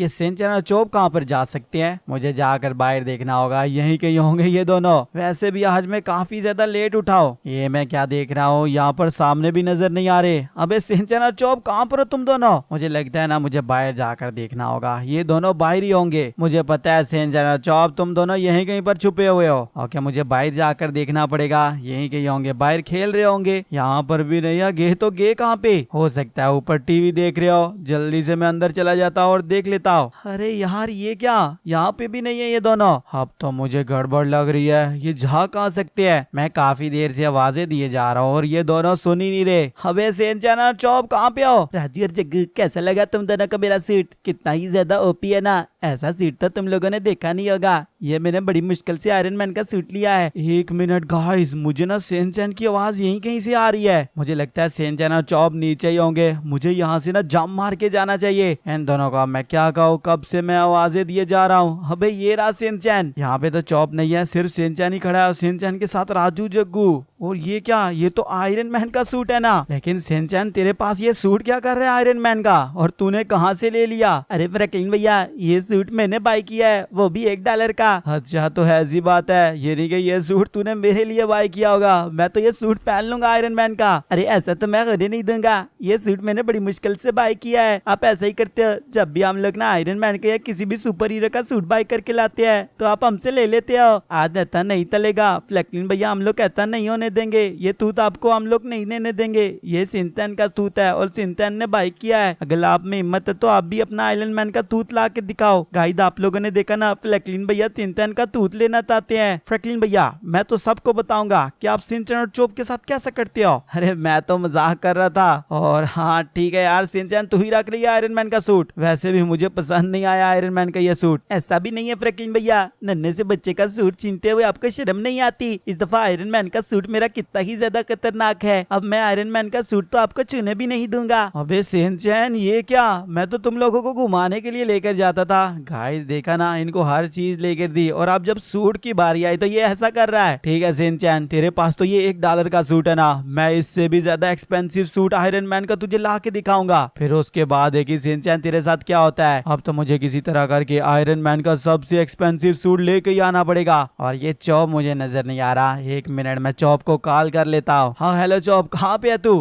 ये सिंचन और चोप कहाँ पर जा सकते हैं मुझे जाकर बाहर देखना होगा यहीं कहीं होंगे ये दोनों वैसे भी आज मैं काफी ज्यादा लेट उठाओ ये मैं क्या देख रहा हूँ यहाँ पर सामने भी नजर नहीं आ रहे अबे सिंचन और चोप कहाँ पर हो तुम दोनों मुझे लगता है ना मुझे बाहर जाकर देखना होगा ये दोनों बाहर ही होंगे मुझे पता है सिंचन और चोप तुम दोनों यही कहीं पर छुपे हुए हो ओके मुझे बाहर जाकर देखना पड़ेगा यही कहीं होंगे बाहर खेल रहे होंगे यहाँ पर भी नहीं गे तो गे कहाँ पे हो सकता है ऊपर टीवी देख रहे हो जल्दी से मैं अंदर चला जाता हूँ और देख लेता बताओ अरे यार ये क्या यहाँ पे भी नहीं है ये दोनों अब तो मुझे गड़बड़ लग रही है ये झा कहाँ सकते हैं मैं काफी देर से आवाजें दिए जा रहा हूँ और ये दोनों सुन ही नहीं रहे हबे सेन जाना चौप कहाँ पे हो राजू और कैसा लगा तुम दोनों का मेरा सीट कितना ही ज्यादा ओपी है ना ऐसा सीट तो तुम लोगों ने देखा नहीं होगा ये मैंने बड़ी मुश्किल से आयरन मैन का सूट लिया है एक मिनट गाइस मुझे ना सेन चैन की आवाज यहीं कहीं से आ रही है मुझे लगता है सेन चैन और चौप नीचे ही होंगे मुझे यहाँ से ना जम मार के जाना चाहिए इन दोनों का मैं क्या कहो कब से मैं आवाजें दिए जा रहा हूँ अबे हाँ ये रहा सिंचैन यहाँ पे तो चौप नहीं है सिर्फ सिंचैन ही खड़ा है और सिंचैन के साथ राजू जग्गू और ये क्या ये तो आयरन मैन का सूट है ना लेकिन सिंचन तेरे पास ये सूट क्या कर रहे आयरन मैन का और तूने कहा से ले लिया अरे फ्रैकलिन भैया ये सूट मैंने बाय किया है वो भी एक डॉलर का अच्छा तो है ऐसी बात है ये नहीं कि ये सूट तूने मेरे लिए बाय किया होगा मैं तो ये सूट पहन लूंगा आयरन मैन का अरे ऐसा तो मैं खरीद नहीं दूंगा ये सूट मैंने बड़ी मुश्किल से बाय किया है आप ऐसा ही करते हो जब भी हम लोग ना आयरन मैन का या किसी भी सुपर हीरो का सूट बाय करके लाते हैं तो आप हमसे ले लेते हो आज ऐसा नहीं चलेगा फ्लैकलिन भैया हम लोग ऐसा नहीं होने लेने देंगे ये तूत आपको हम लोग नहीं लेने देंगे ये सिंतन का तूत है और सिंतन ने बाइक किया है अगर आप में हिम्मत है तो आप भी अपना आइलैंड मैन का तूत ला के दिखाओ गाइड आप लोगों ने देखा ना फ्लैकलिन भैया सिंतन का तूत लेना चाहते हैं फ्लैकलिन भैया मैं तो सबको बताऊंगा की आप सिंचन और चोप के साथ कैसा करते हो अरे मैं तो मजाक कर रहा था और हाँ ठीक है यार सिंचन तू ही रख लिया आयरन मैन का सूट वैसे भी मुझे पसंद नहीं आया आयरन मैन का यह सूट ऐसा भी नहीं है फ्रैकलिन भैया नन्हे से बच्चे का सूट छीनते हुए आपको शर्म नहीं आती इस दफा आयरन मैन का सूट मेरा कितना ही ज्यादा खतरनाक है अब मैं आयरन मैन का सूट तो आपको छूने भी नहीं दूंगा अबे सेन चैन ये क्या मैं तो तुम लोगों को घुमाने के लिए लेकर जाता था गाइस देखा ना इनको हर चीज लेकर दी और अब जब सूट की बारी आई तो ये ऐसा कर रहा है ठीक है सेन चैन तेरे पास तो ये एक डॉलर का सूट है ना मैं इससे भी ज्यादा एक्सपेंसिव सूट आयरन मैन का तुझे ला के दिखाऊंगा फिर उसके बाद है सेन चैन तेरे साथ क्या होता है अब तो मुझे किसी तरह करके आयरन मैन का सबसे एक्सपेंसिव सूट लेके ही आना पड़ेगा और ये चौप मुझे नजर नहीं आ रहा एक मिनट में चौप को कॉल कर लेता हूँ हाँ हेलो चौप कहाँ पे है तू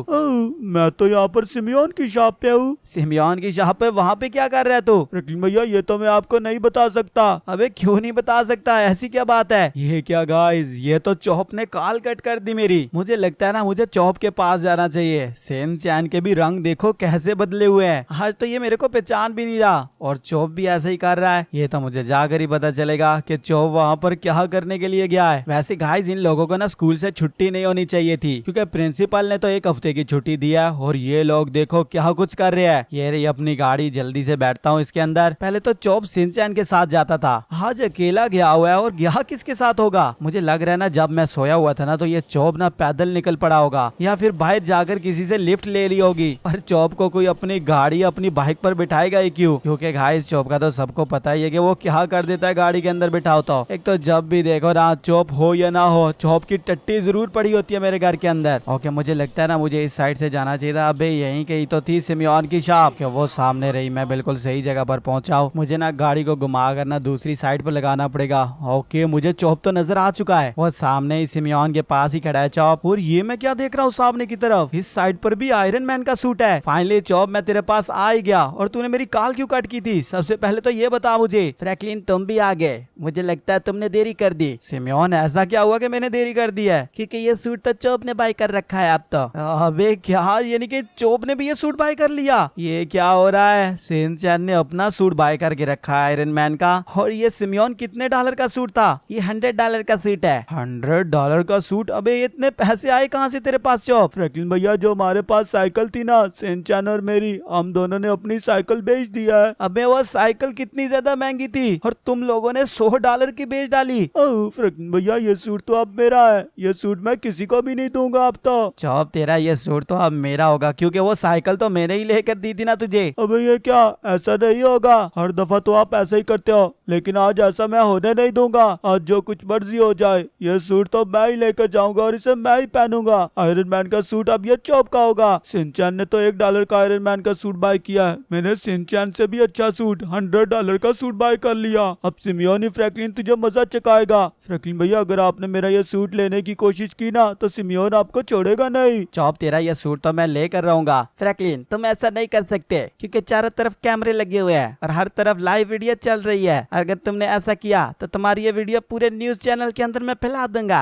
मैं तो यहाँ पर सिमियोन की शॉप पे हूँ सिमियन की शॉप पे वहाँ पे क्या कर रहे तू रकीम भैया ये तो मैं आपको नहीं बता सकता अबे क्यों नहीं बता सकता ऐसी क्या बात है ये क्या गाइस ये तो चौप ने कॉल कट कर दी मेरी मुझे लगता है ना मुझे चौप के पास जाना चाहिए सेन चैन के भी रंग देखो कैसे बदले हुए हैं आज तो ये मेरे को पहचान भी नहीं रहा और चौप भी ऐसा ही कर रहा है ये तो मुझे जाकर ही पता चलेगा की चौप वहाँ पर क्या करने के लिए गया है वैसे गाइज इन लोगों को ना स्कूल से छुट्टी छुट्टी नहीं होनी चाहिए थी क्योंकि प्रिंसिपल ने तो एक हफ्ते की छुट्टी दिया और ये लोग देखो क्या कुछ कर रहे हैं ये रे अपनी गाड़ी जल्दी से बैठता हूँ इसके अंदर पहले तो चौप सिंचैन के साथ जाता था आज अकेला गया हुआ है और गया किसके साथ होगा मुझे लग रहा है ना जब मैं सोया हुआ था ना तो ये चौप ना पैदल निकल पड़ा होगा या फिर बाहर जाकर किसी से लिफ्ट ले रही होगी पर चौप को कोई अपनी गाड़ी अपनी बाइक पर बिठाएगा ही क्यूँ क्यूँकी घाई चौप का तो सबको पता ही है कि वो क्या कर देता है गाड़ी के अंदर बिठा होता तो। एक तो जब भी देखो ना चौप हो या ना हो चौप की टट्टी जरूर जरूर पड़ी होती है मेरे घर के अंदर ओके मुझे लगता है ना मुझे इस साइड से जाना चाहिए था अबे यहीं कहीं तो थी सिमियन की शॉप क्यों वो सामने रही मैं बिल्कुल सही जगह पर पहुंचा हूँ मुझे ना गाड़ी को घुमा कर ना दूसरी साइड पर लगाना पड़ेगा ओके मुझे चौप तो नजर आ चुका है वो सामने ही सिमियन के पास ही खड़ा है चौप और ये मैं क्या देख रहा हूँ सामने की तरफ इस साइड पर भी आयरन मैन का सूट है फाइनली चौप मैं तेरे पास आ ही गया और तूने मेरी काल क्यूँ कट की थी सबसे पहले तो ये बता मुझे फ्रैकलिन तुम भी आ गए मुझे लगता है तुमने देरी कर दी सिमियन ऐसा क्या हुआ की मैंने देरी कर दी है कि कि ये सूट तो चोप ने बाय कर रखा है अब तो अबे क्या यानी कि चोप ने भी ये सूट बाय कर लिया ये क्या हो रहा है सिंह चैन ने अपना सूट बाय करके रखा है आयरन मैन का और ये सिमियोन कितने डॉलर का सूट था ये हंड्रेड डॉलर का सूट है हंड्रेड डॉलर का सूट अबे इतने पैसे आए कहाँ से तेरे पास चोप फ्रैंकलिन भैया जो हमारे पास साइकिल थी ना चैन और मेरी हम दोनों ने अपनी साइकिल बेच दिया है अबे वो साइकिल कितनी ज्यादा महंगी थी और तुम लोगों ने सौ डॉलर की बेच डाली भैया ये सूट तो अब मेरा है ये सूट मैं किसी को भी नहीं दूंगा अब तो चौब तेरा ये सूट तो अब मेरा होगा क्योंकि वो साइकिल तो मैंने ही लेकर दी थी ना तुझे अबे ये क्या ऐसा नहीं होगा हर दफा तो आप ऐसा ही करते हो लेकिन आज ऐसा मैं होने नहीं दूंगा आज जो कुछ मर्जी हो जाए ये सूट तो मैं ही लेकर जाऊंगा और इसे मैं ही पहनूंगा आयरन मैन का सूट अब ये चौप का होगा सिंचैन ने तो एक डॉलर का आयरन मैन का सूट बाय किया है मैंने सिंचैन से भी अच्छा सूट हंड्रेड डॉलर का सूट बाय कर लिया अब सिमियोनी फ्रैंकलिन तुझे मजा चकाएगा फ्रैंकलिन भैया अगर आपने मेरा ये सूट लेने की कोशिश कोशिश की ना तो सिमियोन आपको छोड़ेगा नहीं चौप तेरा यह सूट तो मैं लेकर रहूंगा फ्रैकलिन तुम ऐसा नहीं कर सकते क्योंकि चारों तरफ कैमरे लगे हुए हैं और हर तरफ लाइव वीडियो चल रही है अगर तुमने ऐसा किया तो तुम्हारी ये वीडियो पूरे न्यूज चैनल के अंदर मैं फैला दूंगा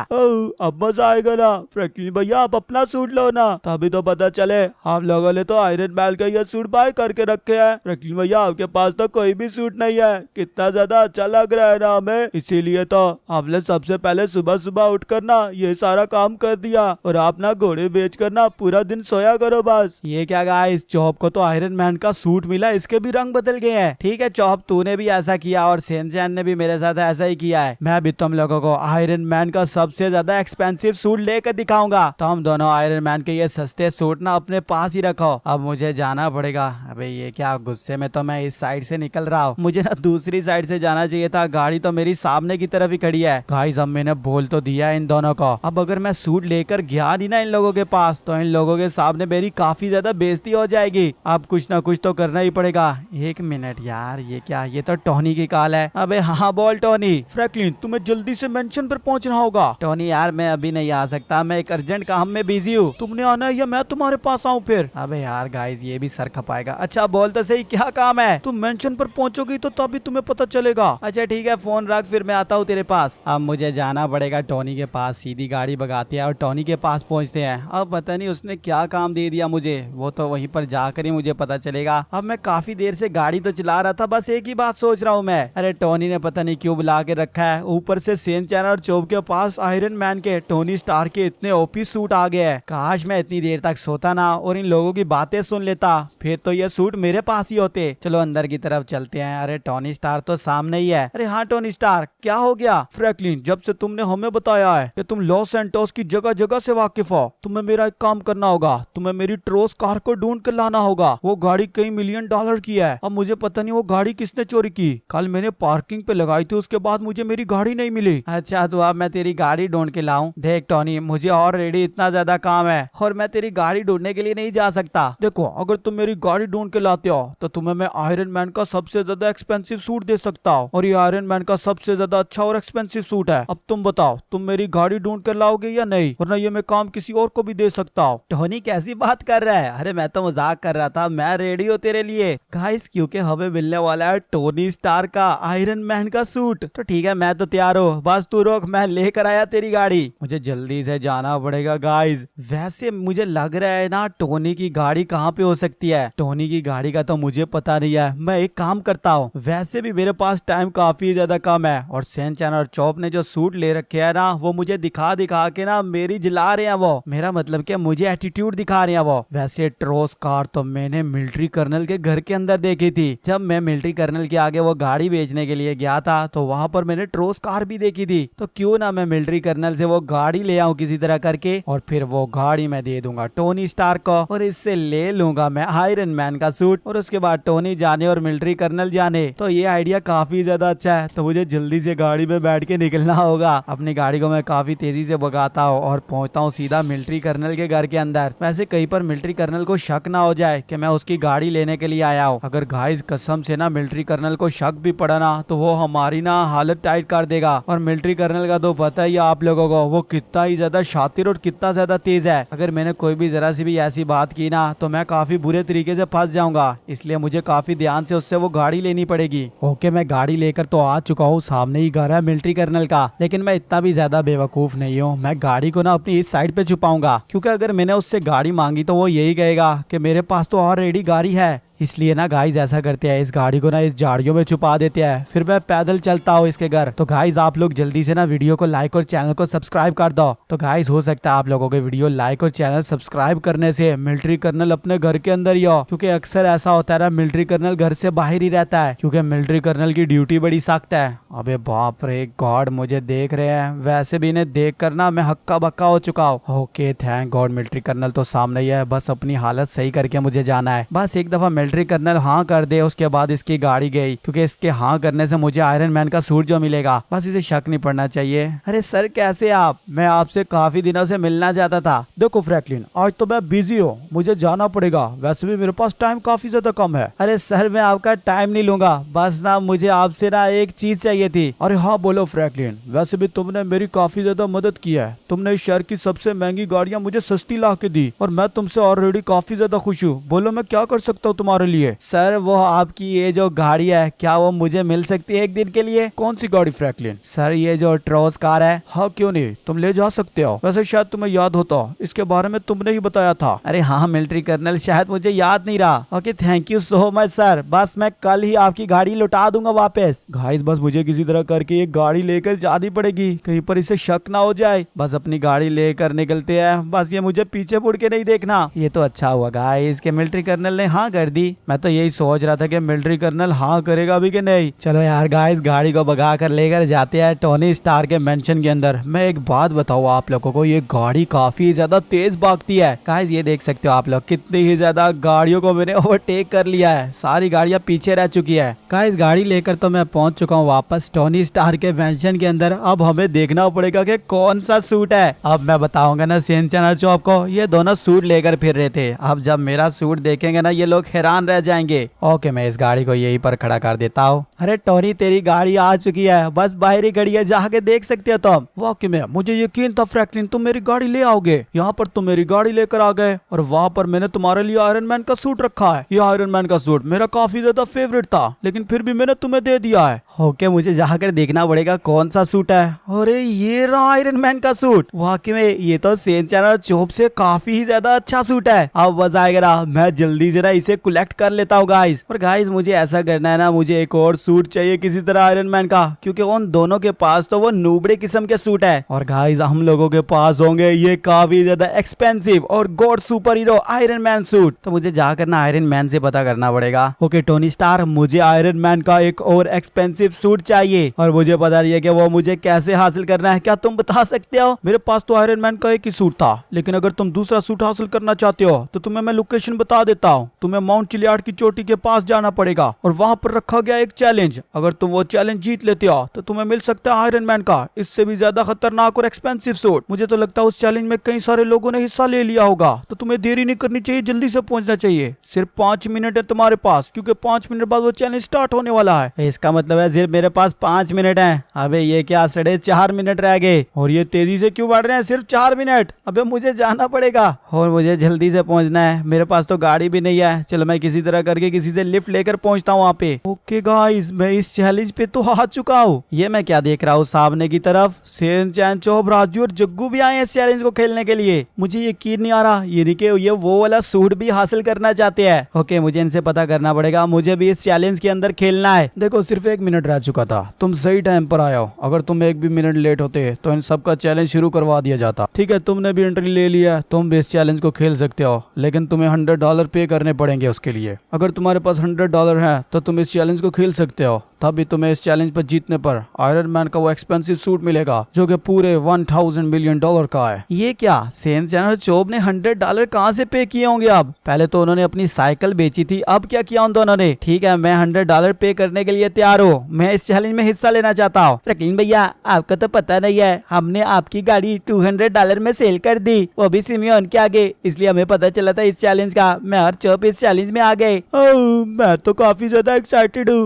अब मजा आएगा ना फ्रैकलिन भैया आप अपना सूट लो ना तभी तो पता चले हम लोगों ने तो आयरन मैन का यह सूट बाय करके रखे है फ्रैकलिन भैया आपके पास तो कोई भी सूट नहीं है कितना ज्यादा अच्छा लग रहा है ना हमें इसीलिए तो हमने सबसे पहले सुबह सुबह उठ ना ये सारा सारा काम कर दिया और आप ना घोड़े बेच कर ना पूरा दिन सोया करो बस ये क्या कहा इस चौप को तो आयरन मैन का सूट मिला इसके भी रंग बदल गए हैं ठीक है चौप तूने भी ऐसा किया और सेनजैन ने भी मेरे साथ ऐसा ही किया है मैं भी तुम लोगो को आयरन मैन का सबसे ज्यादा एक्सपेंसिव सूट लेकर दिखाऊंगा तुम दोनों आयरन मैन के ये सस्ते सूट ना अपने पास ही रखो अब मुझे जाना पड़ेगा अबे ये क्या गुस्से में तो मैं इस साइड से निकल रहा हूँ मुझे ना दूसरी साइड से जाना चाहिए था गाड़ी तो मेरी सामने की तरफ ही खड़ी है गाइस जम्मी ने बोल तो दिया इन दोनों को अब अगर मैं सूट लेकर गया नहीं ना इन लोगों के पास तो इन लोगों के सामने मेरी काफी ज्यादा बेजती हो जाएगी अब कुछ ना कुछ तो करना ही पड़ेगा एक मिनट यार ये क्या ये तो टोनी की कॉल है अबे हाँ बोल टोनी फ्रैंकलिन तुम्हें जल्दी से मेंशन पर पहुंचना होगा टोनी यार मैं अभी नहीं आ सकता मैं एक अर्जेंट काम में बिजी हूँ तुमने आना है या मैं तुम्हारे पास आऊँ फिर अब यार गाइज ये भी सर खपाएगा अच्छा बोल तो सही क्या काम है तुम मेंशन पर पहुंचोगी तो तभी तुम्हें पता चलेगा अच्छा ठीक है फोन रख फिर मैं आता हूँ तेरे पास अब मुझे जाना पड़ेगा टोनी के पास सीधी गाड़ी गाड़ी भगाते है और टॉनी के पास पहुंचते हैं अब पता नहीं उसने क्या काम दे दिया मुझे वो तो वहीं पर जाकर ही मुझे पता चलेगा अब मैं काफी देर से गाड़ी तो चला रहा था बस एक ही बात सोच रहा हूँ मैं अरे टोनी ने पता नहीं क्यों बुला के रखा है ऊपर से सेन चैनल और चौब के पास आयरन मैन के टोनी स्टार के इतने ओपी सूट आ गए है काश मैं इतनी देर तक सोता ना और इन लोगों की बातें सुन लेता फिर तो ये सूट मेरे पास ही होते चलो अंदर की तरफ चलते हैं अरे टोनी स्टार तो सामने ही है अरे हाँ टोनी स्टार क्या हो गया फ्रैकलिन जब से तुमने हमें बताया है कि तुम लॉस सेंटोस की जगह जगह से वाकिफ हो तुम्हें मेरा एक काम करना होगा तुम्हें मेरी ट्रोस कार को ढूंढ कर लाना होगा वो गाड़ी कई मिलियन डॉलर की है अब मुझे पता नहीं वो गाड़ी किसने चोरी की कल मैंने पार्किंग पे लगाई थी उसके बाद मुझे मेरी गाड़ी नहीं मिली अच्छा तो अब मैं तेरी गाड़ी ढूंढ के लाऊ देख टॉनी मुझे ऑलरेडी इतना ज्यादा काम है और मैं तेरी गाड़ी ढूंढने के लिए नहीं जा सकता देखो अगर तुम मेरी गाड़ी ढूंढ के लाते हो तो तुम्हें मैं आयरन मैन का सबसे ज्यादा एक्सपेंसिव सूट दे सकता हूँ और ये आयरन मैन का सबसे ज्यादा अच्छा और एक्सपेंसिव सूट है अब तुम बताओ तुम मेरी गाड़ी ढूंढ कर लाओ जाओगे या नहीं वरना ये मैं काम किसी और को भी दे सकता हूँ टोनी कैसी बात कर रहा है अरे मैं तो मजाक कर रहा था मैं हूँ तेरे लिए गाइस क्योंकि हमें मिलने वाला है टोनी स्टार का आयरन मैन का सूट तो ठीक है मैं तो तैयार हूँ बस तू रोक मैं लेकर आया तेरी गाड़ी मुझे जल्दी से जाना पड़ेगा गाइज वैसे मुझे लग रहा है ना टोनी की गाड़ी कहाँ पे हो सकती है टोनी की गाड़ी का तो मुझे पता नहीं है मैं एक काम करता हूँ वैसे भी मेरे पास टाइम काफी ज्यादा कम है और सेंचन और चौप ने जो सूट ले रखे है ना वो मुझे दिखा दिखा दिखा के ना मेरी जला रहे हैं वो मेरा मतलब क्या मुझे एटीट्यूड दिखा रहे हैं वो वैसे ट्रोस कार तो मैंने मिलिट्री कर्नल के घर के अंदर देखी थी जब मैं मिलिट्री कर्नल के आगे वो गाड़ी बेचने के लिए गया था तो वहाँ पर मैंने ट्रोस कार भी देखी थी तो क्यों ना मैं मिलिट्री कर्नल से वो गाड़ी ले आऊँ किसी तरह करके और फिर वो गाड़ी मैं दे दूंगा टोनी स्टार को और इससे ले लूंगा मैं आयरन मैन का सूट और उसके बाद टोनी जाने और मिलिट्री कर्नल जाने तो ये आइडिया काफी ज्यादा अच्छा है तो मुझे जल्दी से गाड़ी में बैठ के निकलना होगा अपनी गाड़ी को मैं काफी तेजी से भगाता हूँ और पहुँचता हूँ सीधा मिलिट्री कर्नल के घर के अंदर वैसे कहीं पर मिलिट्री कर्नल को शक ना हो जाए कि मैं उसकी गाड़ी लेने के लिए आया हूँ अगर घाइज कसम से ना मिलिट्री कर्नल को शक भी पड़ा ना तो वो हमारी ना हालत टाइट कर देगा और मिलिट्री कर्नल का तो पता ही आप लोगों को वो कितना ही ज्यादा शातिर और कितना ज्यादा तेज है अगर मैंने कोई भी जरा सी भी ऐसी बात की ना तो मैं काफी बुरे तरीके से फंस जाऊंगा इसलिए मुझे काफी ध्यान से उससे वो गाड़ी लेनी पड़ेगी ओके मैं गाड़ी लेकर तो आ चुका हूँ सामने ही घर है मिलिट्री कर्नल का लेकिन मैं इतना भी ज्यादा बेवकूफ नहीं हूँ हूँ मैं गाड़ी को ना अपनी इस साइड पे छुपाऊंगा क्योंकि अगर मैंने उससे गाड़ी मांगी तो वो यही कहेगा कि मेरे पास तो ऑलरेडी गाड़ी है इसलिए ना गाइज ऐसा करते हैं इस गाड़ी को ना इस झाड़ियों में छुपा देते हैं फिर मैं पैदल चलता हूँ इसके घर तो गाइज आप लोग जल्दी से ना वीडियो को लाइक और चैनल को सब्सक्राइब कर दो तो गाइज हो सकता है आप लोगों के वीडियो लाइक और चैनल सब्सक्राइब करने से मिलिट्री कर्नल अपने घर के अंदर ही हो क्योंकि अक्सर ऐसा होता है ना मिलिट्री कर्नल घर से बाहर ही रहता है क्योंकि मिलिट्री कर्नल की ड्यूटी बड़ी सख्त है अबे बाप रे गॉड मुझे देख रहे हैं वैसे भी इन्हें देख कर ना मैं हक्का बक्का हो चुका हूँ okay thank god military colonel तो सामने ही है बस अपनी हालत सही करके मुझे जाना है बस एक दफा मिल्ट्री एंट्री करना है तो हाँ कर दे उसके बाद इसकी गाड़ी गई क्योंकि इसके हाँ करने से मुझे आयरन मैन का सूट जो मिलेगा बस इसे शक नहीं पड़ना चाहिए अरे सर कैसे आप मैं आपसे काफी दिनों से मिलना चाहता था देखो फ्रैकलिन आज तो मैं बिजी हूँ मुझे जाना पड़ेगा वैसे भी मेरे पास टाइम काफी ज्यादा कम है अरे सर मैं आपका टाइम नहीं लूंगा बस ना मुझे आपसे ना एक चीज चाहिए थी अरे हाँ बोलो फ्रैकलिन वैसे भी तुमने मेरी काफी ज्यादा मदद की है तुमने इस शहर की सबसे महंगी गाड़ियाँ मुझे सस्ती ला के दी और मैं तुमसे ऑलरेडी काफी ज्यादा खुश हूँ बोलो मैं क्या कर सकता हूँ तुम्हारा हमारे लिए सर वो आपकी ये जो गाड़ी है क्या वो मुझे मिल सकती है एक दिन के लिए कौन सी गाड़ी फ्रैंकलिन सर ये जो ट्रोस कार है हाँ क्यों नहीं तुम ले जा सकते हो वैसे शायद तुम्हें याद होता इसके बारे में तुमने ही बताया था अरे हाँ मिलिट्री कर्नल शायद मुझे याद नहीं रहा okay thank you so much sir बस मैं कल ही आपकी गाड़ी लुटा दूंगा वापस घाइस बस मुझे किसी तरह करके ये गाड़ी लेकर जानी पड़ेगी कहीं पर इसे शक ना हो जाए बस अपनी गाड़ी लेकर निकलते हैं बस ये मुझे पीछे मुड़ के नहीं देखना ये तो अच्छा हुआ गाइस के मिलिट्री कर्नल ने हाँ कर दी गाड़ी मैं तो यही सोच रहा था कि मिलिट्री कर्नल हाँ करेगा अभी कि नहीं चलो यार गाइस गाड़ी को भगा कर लेकर जाते हैं टोनी स्टार के मेंशन के अंदर मैं एक बात बताऊ आप लोगों को ये गाड़ी काफी ज्यादा तेज भागती है गाइस ये देख सकते हो आप लोग कितनी ही ज्यादा गाड़ियों को मैंने ओवरटेक कर लिया है सारी गाड़ियाँ पीछे रह चुकी है गाइस गाड़ी लेकर तो मैं पहुंच चुका हूँ वापस टोनी स्टार के मेंशन के अंदर अब हमें देखना पड़ेगा की कौन सा सूट है अब मैं बताऊंगा ना सेंचना चौप को ये दोनों सूट लेकर फिर रहे थे अब जब मेरा सूट देखेंगे ना ये लोग हैरान हैरान रह जाएंगे ओके मैं इस गाड़ी को यही पर खड़ा कर देता हूँ अरे टोनी तेरी गाड़ी आ चुकी है बस बाहरी खड़ी है जाके देख सकते हो तुम वाकई में मुझे यकीन था फ्रैंकलिन तुम मेरी गाड़ी ले आओगे यहाँ पर तुम मेरी गाड़ी लेकर आ गए और वहाँ पर मैंने तुम्हारे लिए आयरन मैन का सूट रखा है ये आयरन मैन का सूट मेरा काफी ज्यादा फेवरेट था लेकिन फिर भी मैंने तुम्हें दे दिया है ओके मुझे जाकर देखना पड़ेगा कौन सा सूट है अरे ये रहा आयरन मैन का सूट वाकई में ये तो सेंचर चैनल चोप से काफी ही ज्यादा अच्छा सूट है अब मजा आएगा मैं जल्दी जरा इसे कुलेक्ट कलेक्ट कर लेता हूँ गाइज और गाइज मुझे ऐसा करना है ना मुझे एक और सूट चाहिए किसी तरह आयरन मैन का क्योंकि उन दोनों के पास तो वो नूबड़े किस्म के सूट है और गाइज हम लोगों के पास होंगे ये काफी ज्यादा एक्सपेंसिव और गोड super hero iron man suit तो मुझे जाकर ना आयरन मैन से पता करना पड़ेगा ओके टोनी स्टार मुझे आयरन मैन का एक और एक्सपेंसिव सूट चाहिए और मुझे पता नहीं है कि वो मुझे कैसे हासिल करना है क्या तुम बता सकते हो मेरे पास तो आयरन मैन का एक ही सूट था लेकिन अगर तुम दूसरा सूट हासिल करना चाहते हो तो तुम्हें मैं लोकेशन बता देता हूँ तुम्हें माउंट चिलियाड़ की चोटी के पास जाना पड़ेगा और वहाँ पर रखा गया एक चैलेंज अगर तुम वो चैलेंज जीत लेते हो तो तुम्हें मिल सकता है आयरन मैन का इससे भी ज्यादा खतरनाक और एक्सपेंसिव सूट मुझे तो लगता है उस चैलेंज में कई सारे लोगो ने हिस्सा ले लिया होगा तो तुम्हें देरी नहीं करनी चाहिए जल्दी ऐसी पहुँचना चाहिए सिर्फ पाँच मिनट है तुम्हारे पास क्यूँकी पाँच मिनट बाद वो चैलेंज स्टार्ट होने वाला है इसका मतलब है सिर्फ मेरे पास पाँच मिनट है अब ये क्या सड़े चार मिनट रह गए और ये तेजी ऐसी क्यूँ बढ़ रहे हैं सिर्फ चार मिनट अबे मुझे जाना पड़ेगा और मुझे जल्दी से पहुंचना है मेरे पास तो गाड़ी भी नहीं है चलो मैं किसी तरह करके किसी से लिफ्ट लेकर पहुंचता हूँ वहाँ पे ओके गाइस मैं इस चैलेंज पे तो आ चुका हूँ ये मैं क्या देख रहा हूँ सामने की तरफ सेन चैन चौब राजू और जग्गू भी आए इस चैलेंज को खेलने के लिए मुझे यकीन नहीं आ रहा ये ये वो वाला सूट भी हासिल करना चाहते हैं ओके मुझे इनसे पता करना पड़ेगा मुझे भी इस चैलेंज के अंदर खेलना है देखो सिर्फ एक मिनट रह चुका था तुम सही टाइम पर आयो अगर तुम एक भी मिनट लेट होते तो इन सबका चैलेंज शुरू करवा दिया जाता ठीक है तुमने भी एंट्री ले लिया तुम भी इस चैलेंज को खेल सकते हो लेकिन तुम्हें हंड्रेड डॉलर पे करने पड़ेंगे उसके लिए अगर तुम्हारे पास हंड्रेड डॉलर हैं तो तुम इस चैलेंज को खेल सकते हो तभी तुम्हें इस चैलेंज पर जीतने पर आयरन मैन का वो एक्सपेंसिव सूट मिलेगा जो कि पूरे वन थाउजेंड मिलियन डॉलर का है ये क्या सेंस जनरल चोब ने हंड्रेड डॉलर कहाँ से पे किए होंगे अब पहले तो उन्होंने अपनी साइकिल बेची थी अब क्या किया उन दोनों ने ठीक है मैं हंड्रेड डॉलर पे करने के लिए तैयार हूँ मैं इस चैलेंज में हिस्सा लेना चाहता हूँ फ्रैकलिन भैया आपका तो पता नहीं है हमने आपकी गाड़ी टू हंड्रेड डॉलर में सेल कर दी वो भी सिमियन के आगे इसलिए हमें पता चला था इस चैलेंज का मैं और चौब इस चैलेंज में आ गए मैं तो काफी ज्यादा एक्साइटेड हूँ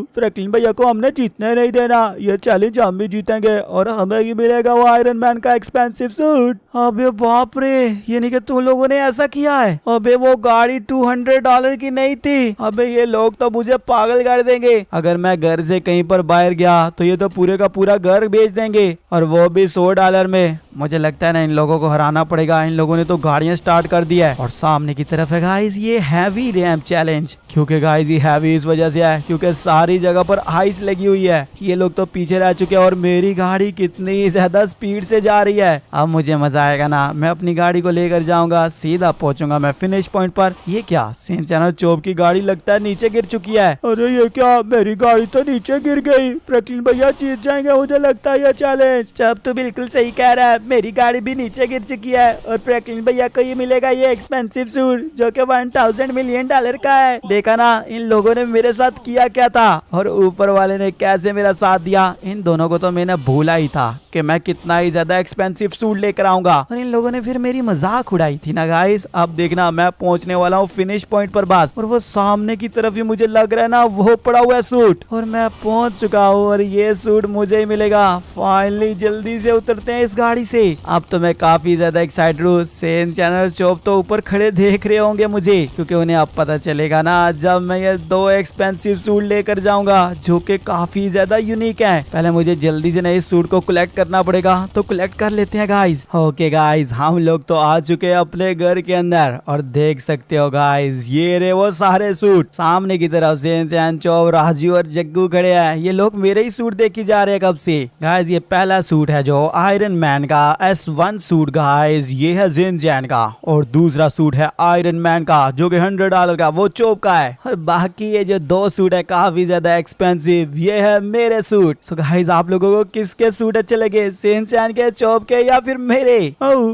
भैया को हमने जीतने नहीं देना ये चैलेंज हम भी जीतेंगे और हमें ही मिलेगा वो आयरन मैन का एक्सपेंसिव सूट अबे बाप रे यानी कि तुम लोगों ने ऐसा किया है अबे वो गाड़ी टू हंड्रेड डॉलर की नहीं थी अबे ये लोग तो मुझे पागल कर देंगे अगर मैं घर से कहीं पर बाहर गया तो ये तो पूरे का पूरा घर बेच देंगे और वो भी सौ डॉलर में मुझे लगता है ना इन लोगों को हराना पड़ेगा इन लोगों ने तो गाड़ियां स्टार्ट कर दिया है और सामने की तरफ है गाइस ये हैवी रैम चैलेंज क्योंकि गाइस ये हैवी इस वजह से है क्योंकि सारी जगह पर आइस लगी हुई है ये लोग तो पीछे रह चुके हैं और मेरी गाड़ी कितनी ज्यादा स्पीड से जा रही है अब मुझे मजा आएगा ना मैं अपनी गाड़ी को लेकर जाऊंगा सीधा पहुंचूंगा मैं फिनिश पॉइंट पर ये क्या चैनल चौब की गाड़ी लगता है नीचे गिर चुकी है अरे ये क्या मेरी गाड़ी तो नीचे गिर गई फ्रैंकलिन भैया जीत जाएंगे मुझे लगता है ये चैलेंज जब तो बिल्कुल सही कह रहा है मेरी गाड़ी भी नीचे गिर चुकी है और फ्रैंकलिन भैया को ये मिलेगा ये एक्सपेंसिव सूट जो कि वन थाउजेंड मिलियन डॉलर का है देखा ना इन लोगों ने मेरे साथ किया क्या था और ऊपर वाले ने कैसे मेरा साथ दिया इन दोनों को तो मैंने भूला ही था कि मैं कितना ही ज्यादा एक्सपेंसिव सूट लेकर आऊंगा और इन लोगों ने फिर मेरी मजाक उड़ाई थी ना गाइस अब देखना मैं पहुंचने वाला हूँ फिनिश पॉइंट पर बास और वो सामने की तरफ ही मुझे लग रहा है ना वो पड़ा हुआ सूट और मैं पहुंच चुका हूँ और ये सूट मुझे ही मिलेगा फाइनली जल्दी से उतरते हैं इस गाड़ी से से अब तो मैं काफी ज्यादा एक्साइटेड हूँ सेन चैनल शॉप तो ऊपर खड़े देख रहे होंगे मुझे क्योंकि उन्हें अब पता चलेगा ना जब मैं ये दो एक्सपेंसिव सूट लेकर जाऊंगा जो कि काफी ज्यादा यूनिक है पहले मुझे जल्दी से नए सूट को कलेक्ट करना पड़ेगा तो कलेक्ट कर लेते हैं गाइज ओके गाइज हम लोग तो आ चुके हैं अपने घर के अंदर और देख सकते हो गाइज ये रे वो सारे सूट सामने की तरफ सेन चैन चौब राजू और जग्गू खड़े है ये लोग मेरे ही सूट देखी जा रहे हैं कब से गाइज ये पहला सूट है जो आयरन मैन का का एस वन सूट गाइस ये है जिन जैन का और दूसरा सूट है आयरन मैन का जो कि हंड्रेड डॉलर का वो चोप का है और बाकी ये जो दो सूट है काफी ज्यादा एक्सपेंसिव ये है मेरे सूट सो गाइज गाइस आप लोगों को किसके सूट अच्छे लगे जिन जैन के चोप के या फिर मेरे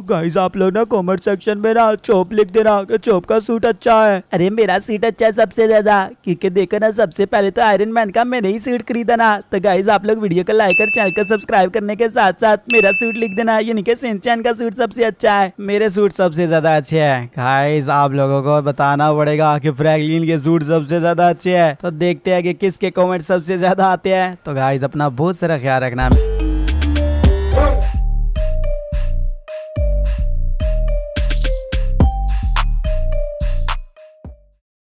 गाइस oh आप लोग ना कॉमेंट सेक्शन में ना चोप लिख देना चोप का सूट अच्छा है अरे मेरा सूट अच्छा है सबसे ज्यादा क्योंकि देखो ना सबसे पहले तो आयरन मैन का मैंने ही सूट खरीदा ना तो गाइज आप लोग वीडियो को लाइक और चैनल को सब्सक्राइब करने के साथ साथ मेरा सूट लिख देना ये सिंह सिंचन का सूट सबसे अच्छा है मेरे सूट सबसे ज्यादा अच्छे है गाइस आप लोगों को बताना पड़ेगा कि फ्रैंकलिन के सूट सबसे ज्यादा अच्छे है तो देखते हैं कि किसके कमेंट सबसे ज्यादा आते हैं तो गाइस अपना बहुत सारा ख्याल रखना